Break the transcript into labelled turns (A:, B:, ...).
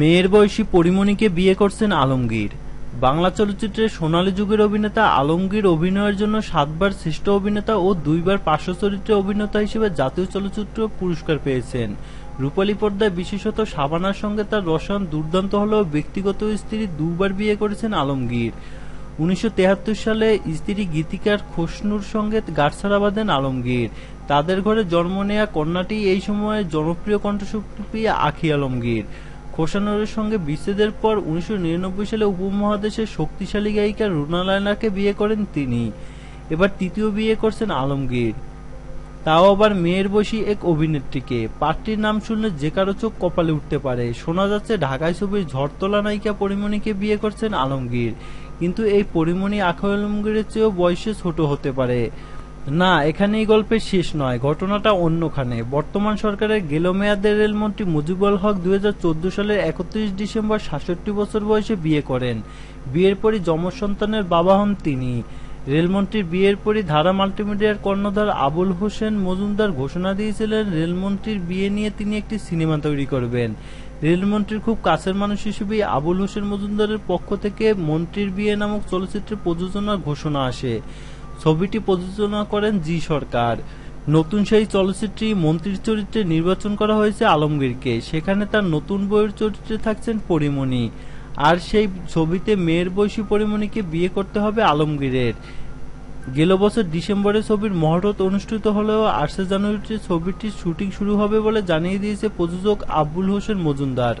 A: মেয়ের বয়সী পরিমণিকে বিয়ে করছেন আলমগীর বাংলা চলচ্চিত্রে সোনালী যুগের অভিনেতা আলমগীর অভিনয়ের জন্য সাতবার শ্রেষ্ঠ অভিনেতা ও দুইবার পার্শ্ব চরিত্রে অভিনেতা হিসেবে জাতীয় চলচ্চিত্র পুরস্কার পেয়েছেন রূপালী পর্দায় বিশেষত সাবানার সঙ্গে তার রসায়ন দুর্দান্ত হলেও ব্যক্তিগত স্ত্রী দুবার বিয়ে করেছেন আলমগীর উনিশশো সালে স্ত্রী গীতিকার খসনুর সঙ্গে গাছছাড়া বাঁধেন আলমগীর তাদের ঘরে জন্ম নেয়া কন্যাটি এই সময়ে জনপ্রিয় কণ্ঠশিল্পী আখি আলমগীর খোসানোরের সঙ্গে বিচ্ছেদের পর উনিশশো সালে উপমহাদেশের শক্তিশালী গায়িকা রুনা লায়নাকে বিয়ে করেন তিনি এবার তৃতীয় বিয়ে করছেন আলমগীর তাও আবার মেয়ের বসি এক অভিনেত্রীকে পার্টির নাম শুনলে যে কারো চোখ কপালে উঠতে পারে শোনা যাচ্ছে ঢাকায় ছবির ঝড়তলা নায়িকা পরিমণিকে বিয়ে করছেন আলমগীর কিন্তু এই পরিমণি আখ আলমগীরের চেয়েও বয়সে ছোট হতে পারে না এখানে এই গল্পের শেষ নয় ঘটনাটা অন্যখানে বর্তমান সরকারের গেলো মেয়াদের রেলমন্ত্রী মুজিবুল হক দু সালের একত্রিশ ডিসেম্বর সাতষট্টি বছর বয়সে বিয়ে করেন বিয়ের পরই যমজ সন্তানের বাবা হন তিনি রেলমন্ত্রীর বিয়ের পরই ধারা মাল্টিমিডিয়ার কর্ণধার আবুল হোসেন মজুমদার ঘোষণা দিয়েছিলেন রেলমন্ত্রীর বিয়ে নিয়ে তিনি একটি সিনেমা তৈরি করবেন রেলমন্ত্রীর খুব কাছের মানুষ হিসেবেই আবুল হোসেন মজুমদারের পক্ষ থেকে মন্ত্রীর বিয়ে নামক চলচ্চিত্রের প্রযোজনার ঘোষণা আসে ছবিটি প্রযোজনা করেন জি সরকার নতুন সেই চলচ্চিত্রে মন্ত্রীর চরিত্রে নির্বাচন করা হয়েছে আলমগীরকে সেখানে তার নতুন বইয়ের চরিত্রে থাকছেন পরিমণি আর সেই ছবিতে মেয়ের বয়সী পরিমণিকে বিয়ে করতে হবে আলমগীরের গেল বছর ডিসেম্বরে ছবির মহরত অনুষ্ঠিত হলেও আটশো জানুয়ারিতে ছবিটির শুটিং শুরু হবে বলে জানিয়ে দিয়েছে প্রযোজক আব্বুল হোসেন মজুমদার